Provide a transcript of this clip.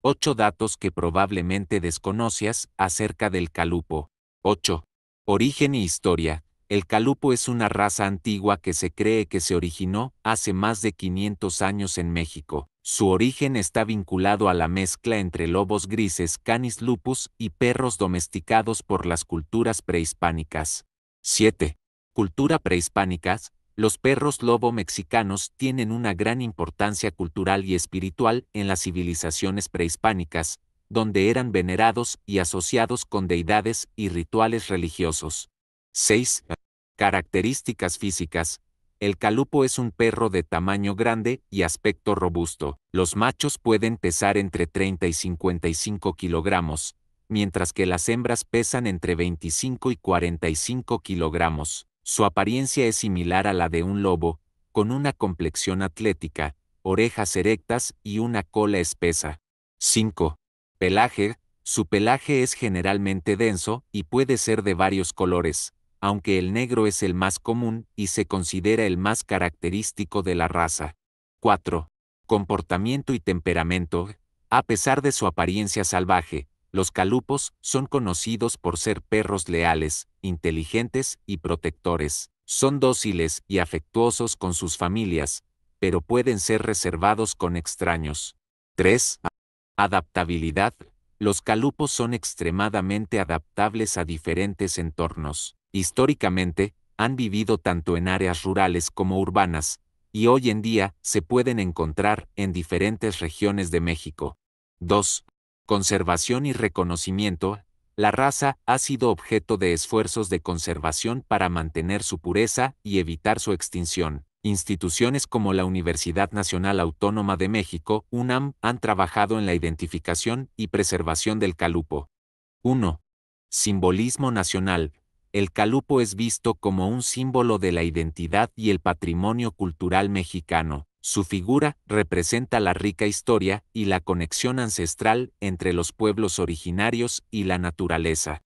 8 datos que probablemente DESCONOCÍAS acerca del calupo. 8. Origen y historia. El calupo es una raza antigua que se cree que se originó hace más de 500 años en México. Su origen está vinculado a la mezcla entre lobos grises canis lupus y perros domesticados por las culturas prehispánicas. 7. Cultura prehispánicas, los perros lobo mexicanos tienen una gran importancia cultural y espiritual en las civilizaciones prehispánicas, donde eran venerados y asociados con deidades y rituales religiosos. 6. Características físicas. El calupo es un perro de tamaño grande y aspecto robusto. Los machos pueden pesar entre 30 y 55 kilogramos, mientras que las hembras pesan entre 25 y 45 kilogramos. Su apariencia es similar a la de un lobo, con una complexión atlética, orejas erectas y una cola espesa. 5. Pelaje. Su pelaje es generalmente denso y puede ser de varios colores, aunque el negro es el más común y se considera el más característico de la raza. 4. Comportamiento y temperamento. A pesar de su apariencia salvaje, los calupos son conocidos por ser perros leales, inteligentes y protectores. Son dóciles y afectuosos con sus familias, pero pueden ser reservados con extraños. 3. Adaptabilidad. Los calupos son extremadamente adaptables a diferentes entornos. Históricamente, han vivido tanto en áreas rurales como urbanas, y hoy en día se pueden encontrar en diferentes regiones de México. 2 conservación y reconocimiento, la raza ha sido objeto de esfuerzos de conservación para mantener su pureza y evitar su extinción. Instituciones como la Universidad Nacional Autónoma de México, UNAM, han trabajado en la identificación y preservación del calupo. 1. Simbolismo nacional. El calupo es visto como un símbolo de la identidad y el patrimonio cultural mexicano. Su figura representa la rica historia y la conexión ancestral entre los pueblos originarios y la naturaleza.